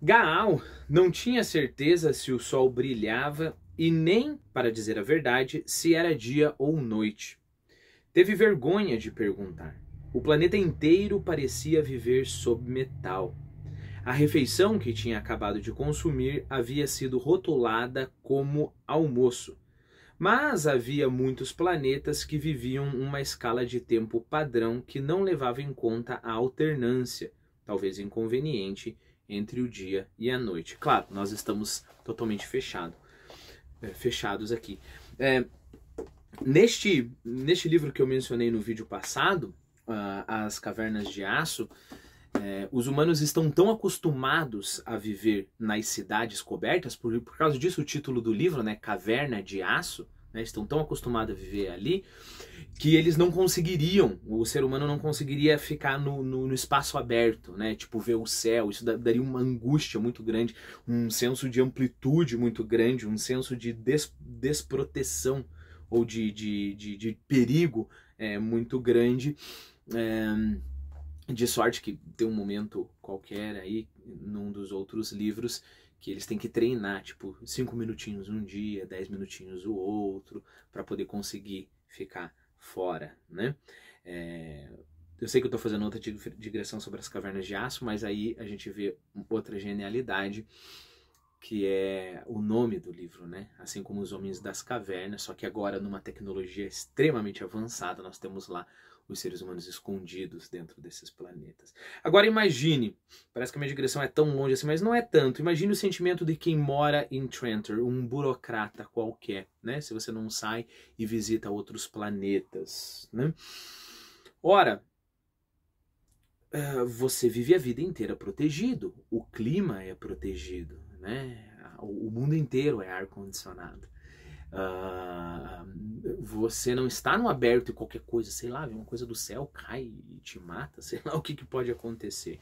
Gaal não tinha certeza se o sol brilhava e nem, para dizer a verdade, se era dia ou noite. Teve vergonha de perguntar. O planeta inteiro parecia viver sob metal. A refeição que tinha acabado de consumir havia sido rotulada como almoço, mas havia muitos planetas que viviam uma escala de tempo padrão que não levava em conta a alternância, talvez inconveniente, entre o dia e a noite. Claro, nós estamos totalmente fechado, é, fechados aqui. É, neste, neste livro que eu mencionei no vídeo passado, uh, As Cavernas de Aço, é, os humanos estão tão acostumados a viver nas cidades cobertas, por, por causa disso o título do livro, né, Caverna de Aço, né, estão tão acostumados a viver ali, que eles não conseguiriam, o ser humano não conseguiria ficar no, no, no espaço aberto, né? Tipo, ver o céu, isso daria uma angústia muito grande, um senso de amplitude muito grande, um senso de des, desproteção ou de, de, de, de perigo é, muito grande. É, de sorte que tem um momento qualquer aí, num dos outros livros, que eles têm que treinar, tipo, cinco minutinhos um dia, dez minutinhos o outro, para poder conseguir ficar fora, né? É, eu sei que eu estou fazendo outra digressão sobre as cavernas de aço, mas aí a gente vê outra genialidade, que é o nome do livro, né? Assim como os Homens das Cavernas, só que agora numa tecnologia extremamente avançada, nós temos lá os seres humanos escondidos dentro desses planetas. Agora imagine, parece que a minha digressão é tão longe assim, mas não é tanto. Imagine o sentimento de quem mora em Trantor, um burocrata qualquer, né? Se você não sai e visita outros planetas, né? Ora, eh, você vive a vida inteira protegido, o clima é protegido, né? O mundo inteiro é ar condicionado. Uh, você não está no aberto e qualquer coisa, sei lá, uma coisa do céu cai e te mata, sei lá o que, que pode acontecer.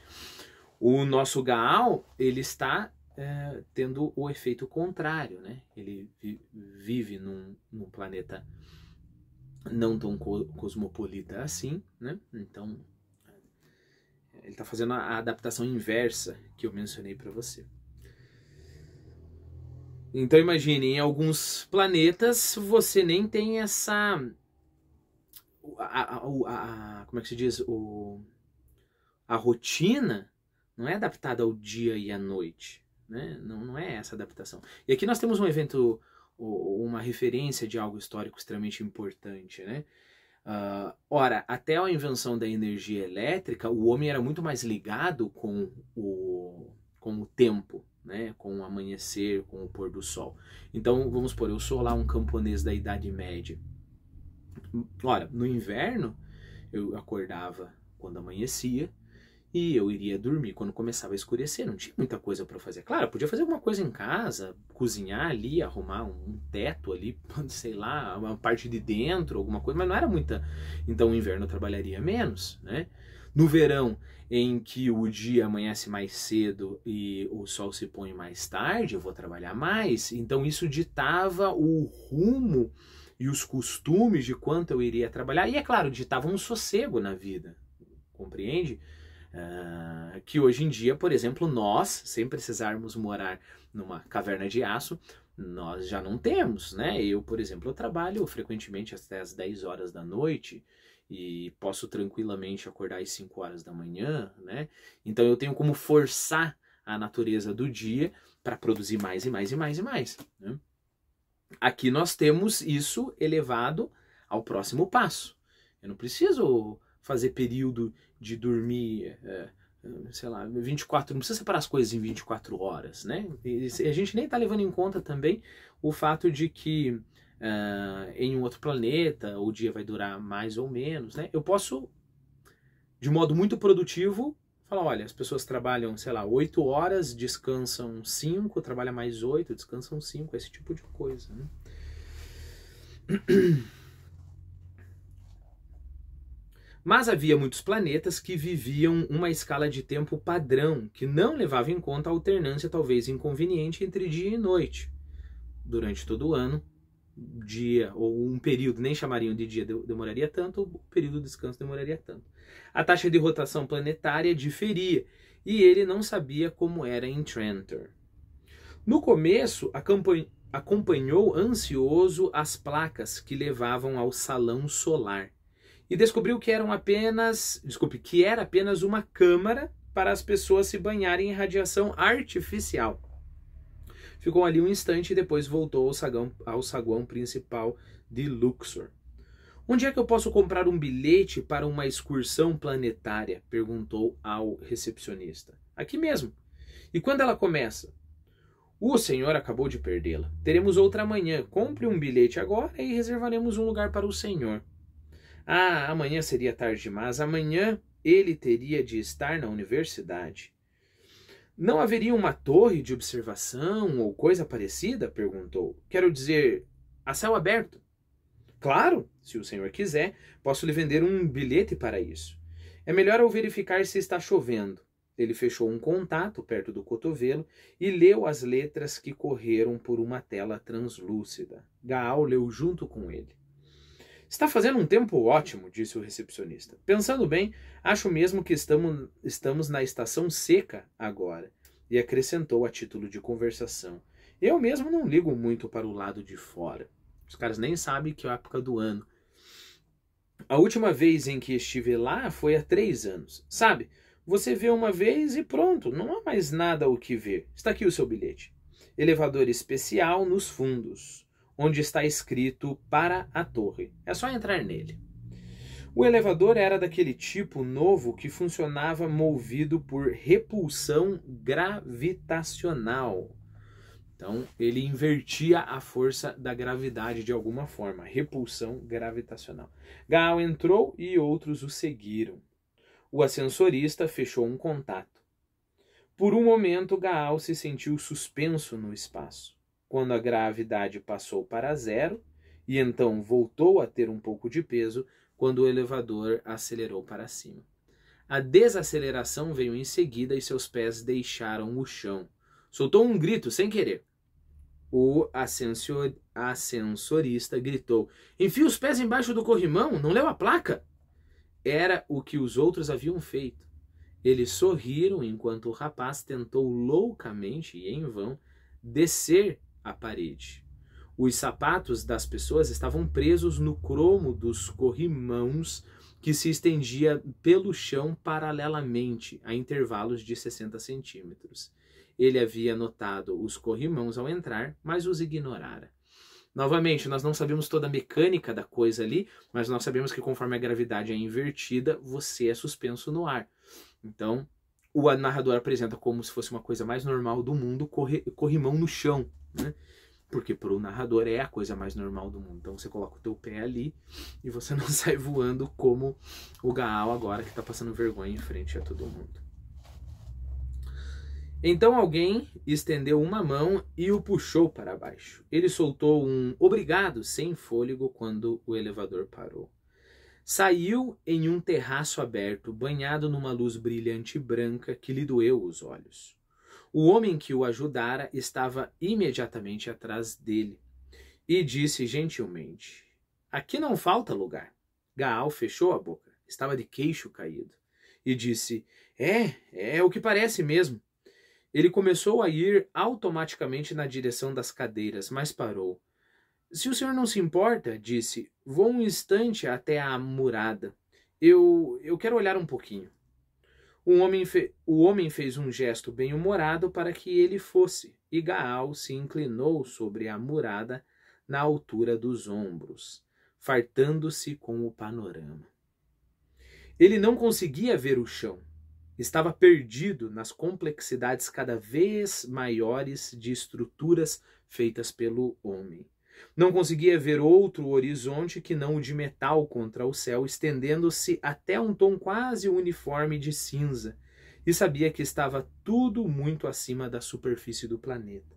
O nosso Gaal, ele está é, tendo o efeito contrário, né? Ele vive num, num, planeta não tão co cosmopolita assim, né? Então, ele está fazendo a adaptação inversa que eu mencionei para você. Então imagine, em alguns planetas você nem tem essa. A, a, a, como é que se diz? O, a rotina não é adaptada ao dia e à noite. Né? Não, não é essa adaptação. E aqui nós temos um evento, uma referência de algo histórico extremamente importante. Né? Uh, ora, até a invenção da energia elétrica, o homem era muito mais ligado com o, com o tempo né, com o amanhecer, com o pôr do sol. Então, vamos por, eu sou lá um camponês da Idade Média. Ora, no inverno, eu acordava quando amanhecia e eu iria dormir quando começava a escurecer. Não tinha muita coisa para fazer. Claro, podia fazer alguma coisa em casa, cozinhar ali, arrumar um teto ali, sei lá, uma parte de dentro, alguma coisa, mas não era muita. Então, o inverno eu trabalharia menos, né? No verão, em que o dia amanhece mais cedo e o sol se põe mais tarde, eu vou trabalhar mais. Então isso ditava o rumo e os costumes de quanto eu iria trabalhar. E é claro, ditava um sossego na vida, compreende? Uh, que hoje em dia, por exemplo, nós, sem precisarmos morar numa caverna de aço, nós já não temos, né? Eu, por exemplo, eu trabalho frequentemente até as 10 horas da noite e posso tranquilamente acordar às 5 horas da manhã, né? Então eu tenho como forçar a natureza do dia para produzir mais e mais e mais e mais. Né? Aqui nós temos isso elevado ao próximo passo. Eu não preciso fazer período de dormir, eh, eh, sei lá, 24, não precisa separar as coisas em 24 horas, né? E a gente nem está levando em conta também o fato de que uh, em um outro planeta, o dia vai durar mais ou menos, né? Eu posso, de modo muito produtivo, falar, olha, as pessoas trabalham, sei lá, 8 horas, descansam 5, trabalha mais 8, descansam 5, esse tipo de coisa, né? Mas havia muitos planetas que viviam uma escala de tempo padrão, que não levava em conta a alternância talvez inconveniente entre dia e noite. Durante todo o ano, dia ou um período, nem chamariam de dia, demoraria tanto, o período de descanso demoraria tanto. A taxa de rotação planetária diferia e ele não sabia como era em Trantor. No começo, acompanhou ansioso as placas que levavam ao salão solar e descobriu que eram apenas, desculpe, que era apenas uma câmara para as pessoas se banharem em radiação artificial. Ficou ali um instante e depois voltou ao, sagão, ao saguão principal de Luxor. Onde é que eu posso comprar um bilhete para uma excursão planetária? perguntou ao recepcionista. Aqui mesmo. E quando ela começa? O senhor acabou de perdê-la. Teremos outra manhã. Compre um bilhete agora e reservaremos um lugar para o senhor. Ah, amanhã seria tarde demais. Amanhã ele teria de estar na universidade. Não haveria uma torre de observação ou coisa parecida? perguntou. Quero dizer, a céu aberto. Claro, se o senhor quiser, posso lhe vender um bilhete para isso. É melhor eu verificar se está chovendo. Ele fechou um contato perto do cotovelo e leu as letras que correram por uma tela translúcida. Gaal leu junto com ele. Está fazendo um tempo ótimo, disse o recepcionista. Pensando bem, acho mesmo que estamos, estamos na estação seca agora. E acrescentou a título de conversação. Eu mesmo não ligo muito para o lado de fora. Os caras nem sabem que é a época do ano. A última vez em que estive lá foi há três anos. Sabe, você vê uma vez e pronto, não há mais nada o que ver. Está aqui o seu bilhete. Elevador especial nos fundos onde está escrito para a torre. É só entrar nele. O elevador era daquele tipo novo que funcionava movido por repulsão gravitacional. Então, ele invertia a força da gravidade de alguma forma, repulsão gravitacional. Gal entrou e outros o seguiram. O ascensorista fechou um contato. Por um momento, Gaal se sentiu suspenso no espaço. Quando a gravidade passou para zero, e então voltou a ter um pouco de peso quando o elevador acelerou para cima. A desaceleração veio em seguida e seus pés deixaram o chão. Soltou um grito sem querer. O ascensor, ascensorista gritou: Enfia os pés embaixo do corrimão, não leu a placa? Era o que os outros haviam feito. Eles sorriram enquanto o rapaz tentou loucamente e em vão descer à parede. Os sapatos das pessoas estavam presos no cromo dos corrimãos que se estendia pelo chão paralelamente a intervalos de 60 centímetros. Ele havia notado os corrimãos ao entrar, mas os ignorara. Novamente, nós não sabemos toda a mecânica da coisa ali, mas nós sabemos que conforme a gravidade é invertida, você é suspenso no ar. Então, o narrador apresenta como se fosse uma coisa mais normal do mundo corre, corrimão no chão, né? Porque para o narrador é a coisa mais normal do mundo. Então você coloca o teu pé ali e você não sai voando como o Gaal agora que está passando vergonha em frente a todo mundo. Então alguém estendeu uma mão e o puxou para baixo. Ele soltou um obrigado sem fôlego quando o elevador parou. Saiu em um terraço aberto, banhado numa luz brilhante branca que lhe doeu os olhos. O homem que o ajudara estava imediatamente atrás dele e disse gentilmente: Aqui não falta lugar. Gaal fechou a boca, estava de queixo caído, e disse: É, é o que parece mesmo. Ele começou a ir automaticamente na direção das cadeiras, mas parou. Se o senhor não se importa, disse, vou um instante até a murada. Eu, eu quero olhar um pouquinho. O homem, o homem fez um gesto bem-humorado para que ele fosse, e Gaal se inclinou sobre a murada na altura dos ombros, fartando-se com o panorama. Ele não conseguia ver o chão. Estava perdido nas complexidades cada vez maiores de estruturas feitas pelo homem. Não conseguia ver outro horizonte que não o de metal contra o céu, estendendo-se até um tom quase uniforme de cinza, e sabia que estava tudo muito acima da superfície do planeta.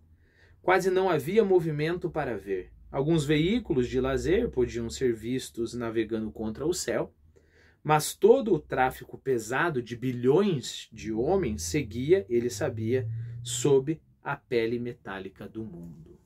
Quase não havia movimento para ver. Alguns veículos de lazer podiam ser vistos navegando contra o céu, mas todo o tráfico pesado de bilhões de homens seguia, ele sabia, sob a pele metálica do mundo.